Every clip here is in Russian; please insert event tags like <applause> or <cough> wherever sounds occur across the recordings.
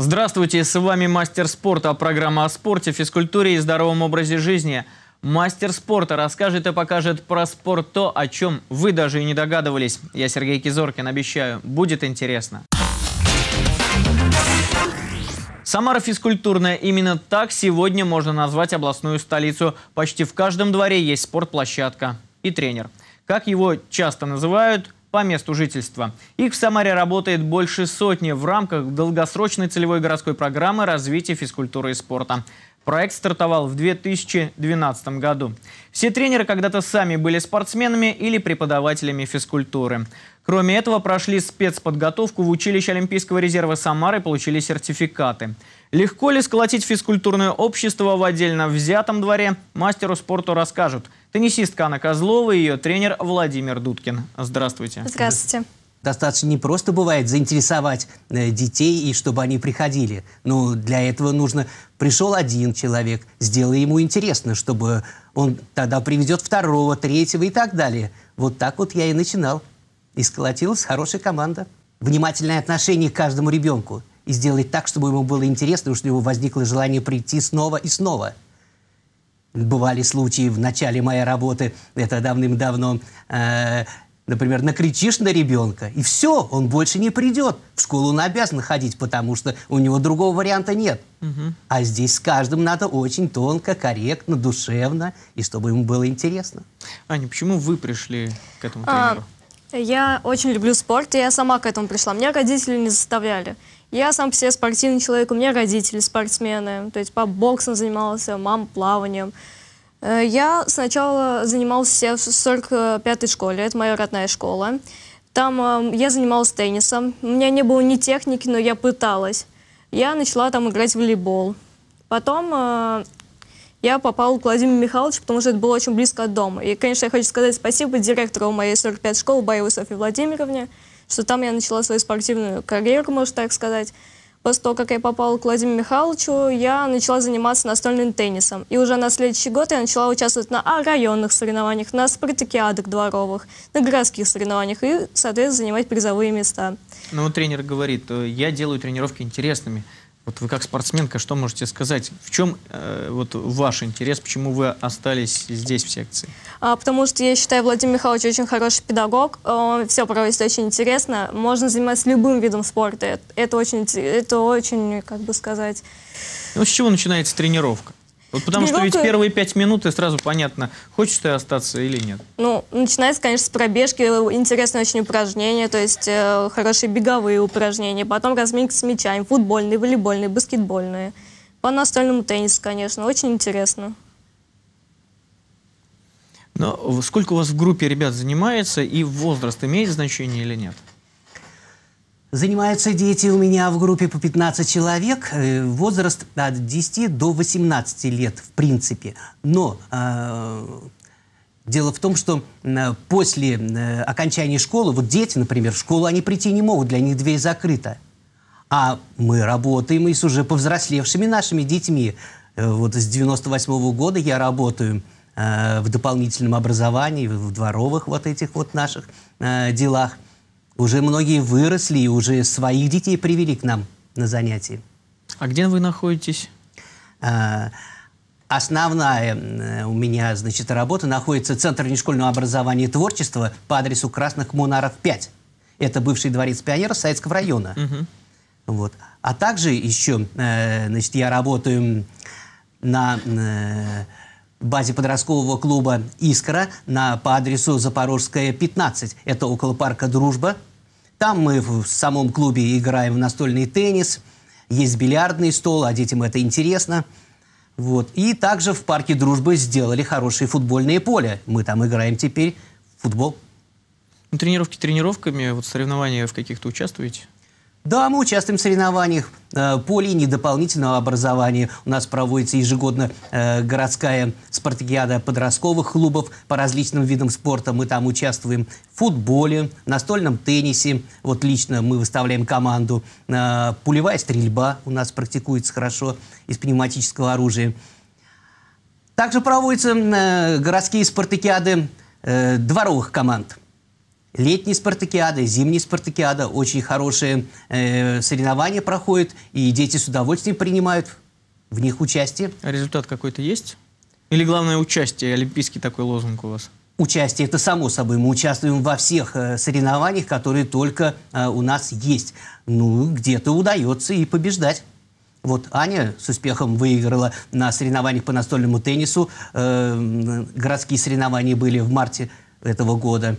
Здравствуйте, с вами Мастер спорта, а программа о спорте, физкультуре и здоровом образе жизни. Мастер спорта расскажет и покажет про спорт то, о чем вы даже и не догадывались. Я Сергей Кизоркин, обещаю, будет интересно. Самара физкультурная. Именно так сегодня можно назвать областную столицу. Почти в каждом дворе есть спортплощадка и тренер. Как его часто называют – по месту жительства. Их в Самаре работает больше сотни в рамках долгосрочной целевой городской программы развития физкультуры и спорта. Проект стартовал в 2012 году. Все тренеры когда-то сами были спортсменами или преподавателями физкультуры. Кроме этого, прошли спецподготовку в училище Олимпийского резерва Самары и получили сертификаты. Легко ли сколотить физкультурное общество в отдельно взятом дворе, мастеру спорту расскажут – Теннисистка Анна Козлова и ее тренер Владимир Дудкин. Здравствуйте. Здравствуйте. Достаточно не просто бывает заинтересовать э, детей и чтобы они приходили. Но для этого нужно... Пришел один человек, сделай ему интересно, чтобы он тогда приведет второго, третьего и так далее. Вот так вот я и начинал. И сколотилась хорошая команда. Внимательное отношение к каждому ребенку. И сделать так, чтобы ему было интересно, чтобы у него возникло желание прийти снова и снова. Бывали случаи в начале моей работы, это давным-давно, э, например, накричишь на ребенка, и все, он больше не придет. В школу он обязан ходить, потому что у него другого варианта нет. Угу. А здесь с каждым надо очень тонко, корректно, душевно, и чтобы ему было интересно. Аня, почему вы пришли к этому а, тренеру? А, я очень люблю спорт, и я сама к этому пришла. Меня родители не заставляли. Я сам по себе спортивный человек, у меня родители спортсмены, то есть по боксом занимался, мам плаванием. Э, я сначала занималась в 45-й школе, это моя родная школа. Там эм, я занималась теннисом, у меня не было ни техники, но я пыталась. Я начала там играть в волейбол. Потом э, я попала к Владимиру Михайловичу, потому что это было очень близко от дома. И, конечно, я хочу сказать спасибо директору моей 45 школы, Боевой Софье Владимировне, что там я начала свою спортивную карьеру, можно так сказать. После того, как я попала к Владимиру Михайловичу, я начала заниматься настольным теннисом. И уже на следующий год я начала участвовать на районных соревнованиях, на спартакиадах дворовых, на городских соревнованиях и, соответственно, занимать призовые места. Но ну, тренер говорит, «Э, я делаю тренировки интересными. Вот вы как спортсменка, что можете сказать? В чем э, вот ваш интерес, почему вы остались здесь в секции? А, потому что я считаю, Владимир Михайлович очень хороший педагог, он все проводит очень интересно, можно заниматься любым видом спорта, это, это очень, это очень, как бы сказать... Ну, с чего начинается тренировка? Вот потому минуты... что ведь первые пять минут и сразу понятно, хочешь ты остаться или нет. Ну, начинается, конечно, с пробежки, интересные очень упражнения, то есть э, хорошие беговые упражнения, потом разминка с мячами, футбольные, волейбольные, баскетбольные. По настольному теннису, конечно, очень интересно. Но сколько у вас в группе ребят занимается и возраст имеет значение или нет? Занимаются дети у меня в группе по 15 человек. Э, возраст от 10 до 18 лет, в принципе. Но э, дело в том, что э, после э, окончания школы, вот дети, например, в школу они прийти не могут, для них дверь закрыта. А мы работаем и с уже повзрослевшими нашими детьми. Вот с 98 года я работаю э, в дополнительном образовании, в дворовых вот этих вот наших э, делах – уже многие выросли и уже своих детей привели к нам на занятия. А где вы находитесь? А, основная э, у меня, значит, работа находится Центр нешкольного образования и творчества по адресу Красных Мунаров 5. Это бывший дворец пионеров Советского района. Угу. Вот. А также еще, э, значит, я работаю на э, базе подросткового клуба «Искра» на, по адресу Запорожская, 15. Это около парка «Дружба». Там мы в самом клубе играем в настольный теннис, есть бильярдный стол, а детям это интересно. Вот. И также в парке дружбы сделали хорошие футбольные поля. Мы там играем теперь в футбол. Ну, тренировки тренировками, вот соревнования в каких-то участвуете? Да, мы участвуем в соревнованиях э, по линии дополнительного образования. У нас проводится ежегодно э, городская спартакиада подростковых клубов по различным видам спорта. Мы там участвуем в футболе, настольном теннисе. Вот лично мы выставляем команду. Э, пулевая стрельба у нас практикуется хорошо из пневматического оружия. Также проводятся городские спартакиады дворовых команд – Летний спартакиада, зимний спартакиада, очень хорошие э, соревнования проходят, и дети с удовольствием принимают в них участие. А результат какой-то есть? Или главное участие, олимпийский такой лозунг у вас? Участие это само собой. Мы участвуем во всех э, соревнованиях, которые только э, у нас есть. Ну, где-то удается и побеждать. Вот Аня с успехом выиграла на соревнованиях по настольному теннису. Э, городские соревнования были в марте этого года.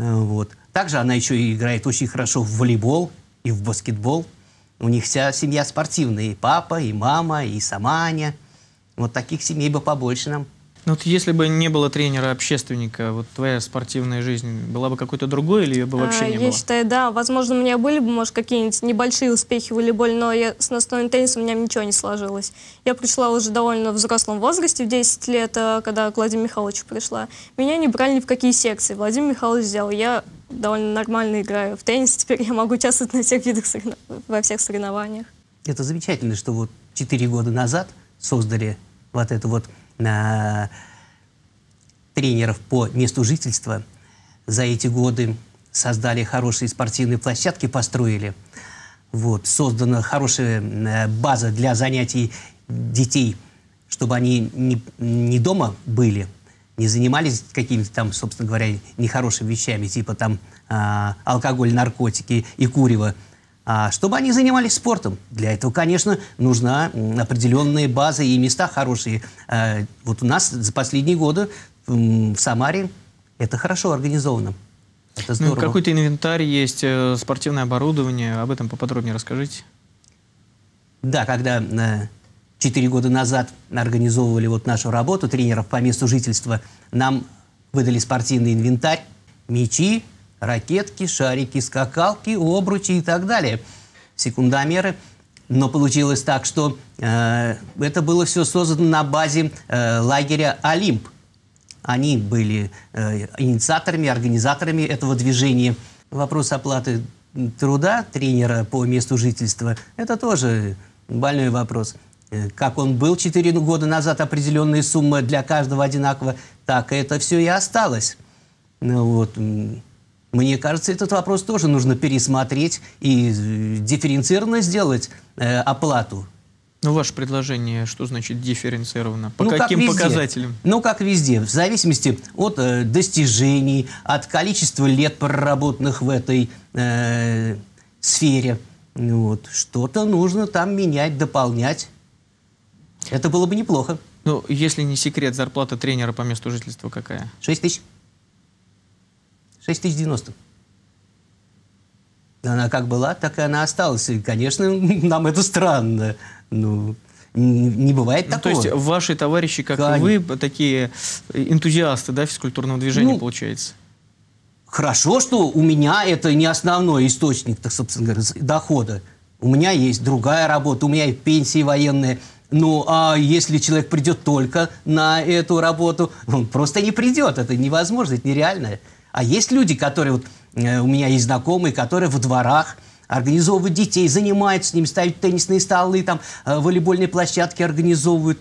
Э, вот. Также она еще играет очень хорошо в волейбол и в баскетбол. У них вся семья спортивная. И папа, и мама, и сама Аня. Вот таких семей бы побольше нам. Ну вот если бы не было тренера-общественника, вот твоя спортивная жизнь была бы какой-то другой или ее бы вообще а, не я было? Я считаю, да. Возможно, у меня были бы, может, какие-нибудь небольшие успехи в волейболе, но я, с настольным теннисом у меня ничего не сложилось. Я пришла уже довольно в взрослом возрасте, в 10 лет, э, когда к Владимиру Михайловичу пришла. Меня не брали ни в какие секции. Владимир Михайлович взял. Я довольно нормально играю в теннис, теперь я могу участвовать на всех видах соревнов... во всех соревнованиях. Это замечательно, что вот 4 года назад создали вот это вот э, тренеров по месту жительства за эти годы создали хорошие спортивные площадки, построили. Вот, создана хорошая э, база для занятий детей, чтобы они не, не дома были, не занимались какими-то там, собственно говоря, нехорошими вещами, типа там э, алкоголь, наркотики и курево – а чтобы они занимались спортом. Для этого, конечно, нужна определенная база и места хорошие. А, вот у нас за последние годы в Самаре это хорошо организовано. Это ну, здорово. Ну, какой-то инвентарь есть, э, спортивное оборудование. Об этом поподробнее расскажите. Да, когда э, четыре года назад организовывали вот нашу работу тренеров по месту жительства, нам выдали спортивный инвентарь, мячи, ракетки, шарики, скакалки, обручи и так далее, секундомеры. Но получилось так, что э, это было все создано на базе э, лагеря «Олимп». Они были э, инициаторами, организаторами этого движения. Вопрос оплаты труда тренера по месту жительства – это тоже больной вопрос. Э, как он был 4 года назад, определенные суммы для каждого одинаково? так это все и осталось. Ну, вот. Мне кажется, этот вопрос тоже нужно пересмотреть и э, дифференцированно сделать э, оплату. Ну, ваше предложение, что значит дифференцированно? По ну, каким как везде. показателям? Ну, как везде. В зависимости от э, достижений, от количества лет, проработанных в этой э, сфере. Вот. Что-то нужно там менять, дополнять. Это было бы неплохо. Ну, если не секрет, зарплата тренера по месту жительства какая? 6 тысяч. 6090. Она как была, так и она осталась. И, конечно, <laughs> нам это странно. Ну, не бывает ну, такого. То есть ваши товарищи, как Кон... и вы, такие э, энтузиасты да, физкультурного движения, ну, получается? Хорошо, что у меня это не основной источник, так собственно говоря, дохода. У меня есть другая работа, у меня и пенсии военные. Ну, а если человек придет только на эту работу, он просто не придет. Это невозможно, это нереально. А есть люди, которые, вот, э, у меня есть знакомые, которые в дворах организовывают детей, занимаются с ними, ставят теннисные столы, там, э, волейбольные площадки организовывают.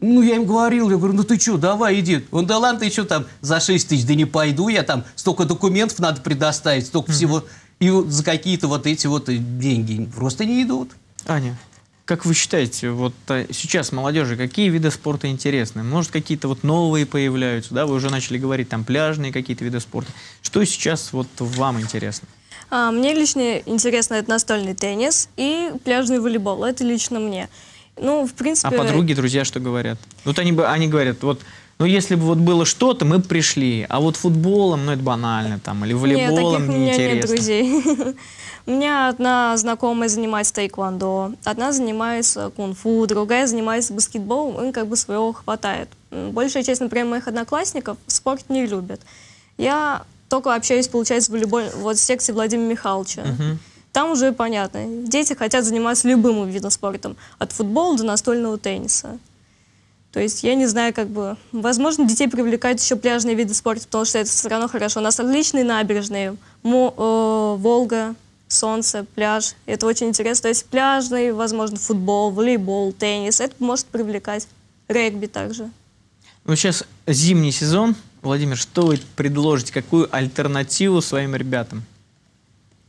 Ну, я им говорил, я говорю, ну ты что, давай, иди. Он, да ладно, ты что там, за 6 тысяч, да не пойду я там, столько документов надо предоставить, столько mm-hmm. всего. И за какие-то вот эти вот э, деньги просто не идут. Аня. Как вы считаете, вот а, сейчас молодежи какие виды спорта интересны? Может, какие-то вот новые появляются, да? Вы уже начали говорить, там, пляжные какие-то виды спорта. Что сейчас вот вам интересно? А, мне лично интересно это настольный теннис и пляжный волейбол. Это лично мне. Ну, в принципе... А подруги, друзья что говорят? Вот они, бы, они говорят, вот ну, если бы вот было что-то, мы бы пришли. А вот футболом, ну, это банально, там, или волейболом нет, неинтересно. у меня нет друзей. <laughs> У меня одна знакомая занимается тайквандо, одна занимается кунг-фу, другая занимается баскетболом, им как бы своего хватает. Большая часть, например, моих одноклассников спорт не любят. Я только общаюсь, получается, в любой, вот с секцией Владимира Михайловича. Там уже понятно. Дети хотят заниматься любым видом спорта, от футбола до настольного тенниса. То есть я не знаю, как бы, возможно, детей привлекают еще пляжные виды спорта, потому что это все равно хорошо. У нас отличные набережные, Мо, э, Волга, солнце, пляж. Это очень интересно. То есть пляжный, возможно, футбол, волейбол, теннис. Это может привлекать. Регби также. Ну, сейчас зимний сезон. Владимир, что вы предложите? Какую альтернативу своим ребятам?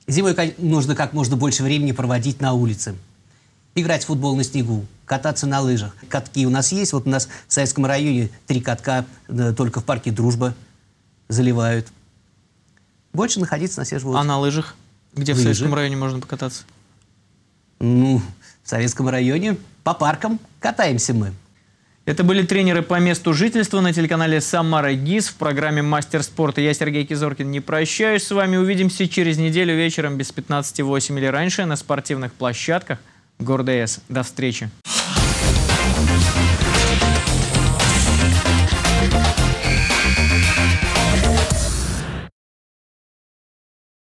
Зимой нужно как можно больше времени проводить на улице играть в футбол на снегу, кататься на лыжах. Катки у нас есть. Вот у нас в Советском районе три катка э, только в парке «Дружба» заливают. Больше находиться на свежем а воздухе. А на лыжах? Где Лыжи. в Советском районе можно покататься? Ну, в Советском районе по паркам катаемся мы. Это были тренеры по месту жительства на телеканале «Самара ГИС» в программе «Мастер спорта». Я, Сергей Кизоркин, не прощаюсь с вами. Увидимся через неделю вечером без 15.08 или раньше на спортивных площадках – Гордес, до встречи.